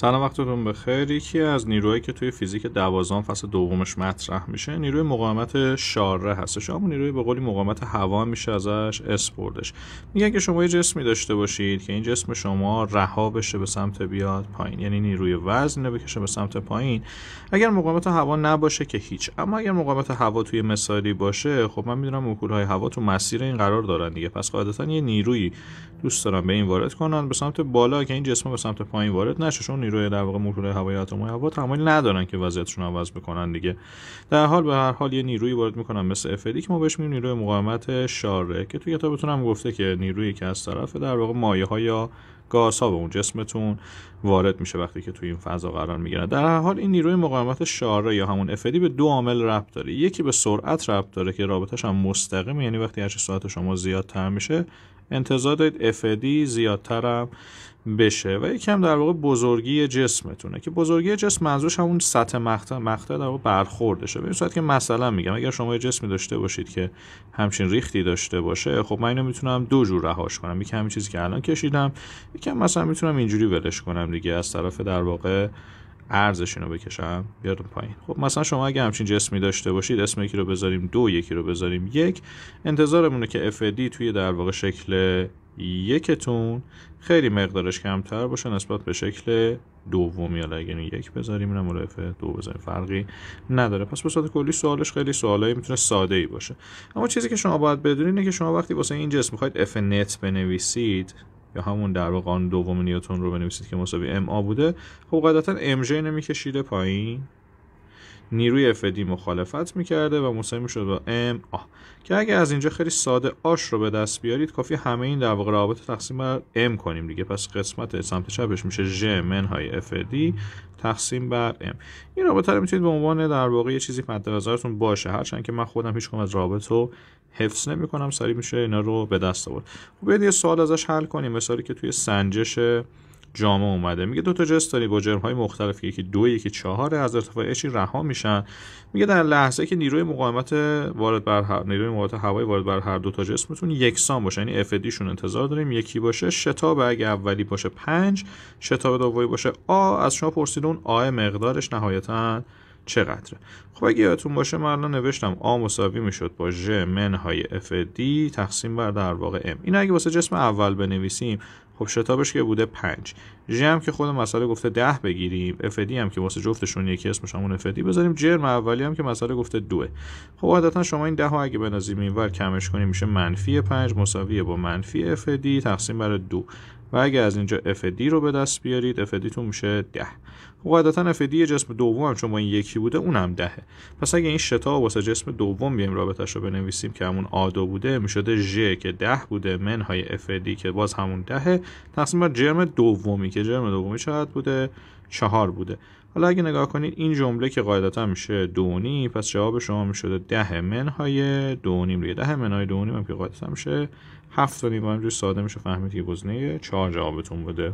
سلام وقتتون بخیر یکی از نیروهایی که توی فیزیک دوازان فصل دومش مطرح میشه نیروی مقاومت شاره هستش اما نیروی به قولی مقاومت هوا میشه ازش اسپوردش میگن که شما یه جسمی داشته باشید که این جسم شما رها بشه به سمت بیاد پایین یعنی نیروی وزن بکشه به سمت پایین اگر مقاومت هوا نباشه که هیچ اما اگر مقاومت هوا توی مثالی باشه خب من میدونم مولکول‌های هوا تو مسیر این قرار دارن دیگه پس قاعدتا یه نیرویی دوست دارم به این وارد کنن به سمت بالا که این جسم به سمت پایین وارد نشه چون نیروی در واقع موتورهای هوایی اتم هوا تمایل ندارن که وضعیتشون عوض بکنن دیگه در حال به هر حال یه نیروی وارد میکنن مثل افدی که ما بهش میگیم نیروی مقاومت شاره که توی کتابتون هم گفته که نیروی که از طرف در واقع مایه ها یا ها به اون جسمتون وارد میشه وقتی که توی این فضا قرار میگیره. در هر حال این نیروی مقاومت شاره یا همون افدی به دو عامل ربط داره یکی به سرعت ربط داره که رابطش هم مستقیمه یعنی وقتی هرچه سرعت شما زیادتر میشه انتظار دارید افدی زیادترم بشه و یکم در واقع بزرگی جسمتونه که بزرگی جسم منظورش همون سطح مخته مقطع در واقع برخوردشه به این صورت که مثلا میگم اگر شما یه جسمی داشته باشید که همچین ریختی داشته باشه خب من اینو میتونم دو جور رهاش کنم یکم چیزی که الان کشیدم یکم مثلا میتونم اینجوری ولش کنم دیگه از طرف در واقع ارزشش رو بکشم بیادون پایین خب مثلا شما اگه همچین جسمی داشته باشید اسم یکی رو بذاریم دو یکی رو بذاریم یک انتظارمونه که دی توی در واقع شکل یکتون خیلی مقدارش کمتر باشه نسبت به شکل دومی حالا اگه یک بذاریم اینم اف دو بذاریم فرقی نداره پس به کلی سوالش خیلی سوالایی میتونه ساده ای باشه اما چیزی که شما باید بدونید اینه که شما وقتی واسه این جسم میخواید اف نت بنویسید یا همون در قانون دوم نیوتن رو بنویسید که مساوی ام آ بوده خب قاعدتا ام جی نمیکشیده پایین نیروی فدی مخالفت میکرده و مساوی شد با ام آ که اگه از اینجا خیلی ساده آش رو به دست بیارید کافی همه این در واقع تقسیم بر ام کنیم دیگه پس قسمت سمت چپش میشه ژ منهای افدی تقسیم بر ام این رابطه رو میتونید به عنوان در واقع یه چیزی مد نظرتون باشه هرچند که من خودم هیچ از رابط رو حفظ نمیکنم سری سریع میشه اینا رو به دست آورد خب یه سوال ازش حل کنیم مثالی که توی سنجش جامعه اومده میگه دو تا جس داری با جرم های مختلف یکی دو یکی چهار از ارتفاع اچ رها میشن میگه در لحظه که نیروی مقاومت وارد بر هر نیروی مقاومت هوایی وارد بر هر دو تا جسمتون یکسان باشه یعنی اف شون انتظار داریم یکی باشه شتاب اگه اولی باشه 5 شتاب دومی باشه آ از شما پرسیدون اون آ مقدارش نهایتا چقدره خب اگه یادتون باشه من الان نوشتم آ مساوی میشد با ژ منهای اف دی تقسیم بر در واقع ام این اگه واسه جسم اول بنویسیم خب شتابش که بوده 5 ژ هم که خود مسئله گفته ده بگیریم اف دی هم که واسه جفتشون یکی اسمش همون اف دی بذاریم جرم اولی هم که مسئله گفته دوه خب عادتا شما این ده ها اگه بنازیم اینور کمش کنیم میشه منفی 5 مساوی با منفی اف دی تقسیم بر دو و اگه از اینجا اف دی رو به دست بیارید اف دی تو میشه ده خب عادتا اف دی جسم دوم چون با این یکی بوده اونم دهه پس اگه این شتا واسه جسم دوم بیایم رابطش رو بنویسیم که همون آدو بوده میشده ژ که ده بوده منهای اف دی که باز همون دهه تقسیم بر جرم دومی که جرم دومی چقدر بوده چهار بوده حالا اگه نگاه کنید این جمله که قاعدتا میشه دونی پس جواب شما میشده ده منهای دونی روی ده منهای دونیم هم که قاعدتا میشه هفت و نیم ساده میشه فهمید که گزینه چهار جوابتون بوده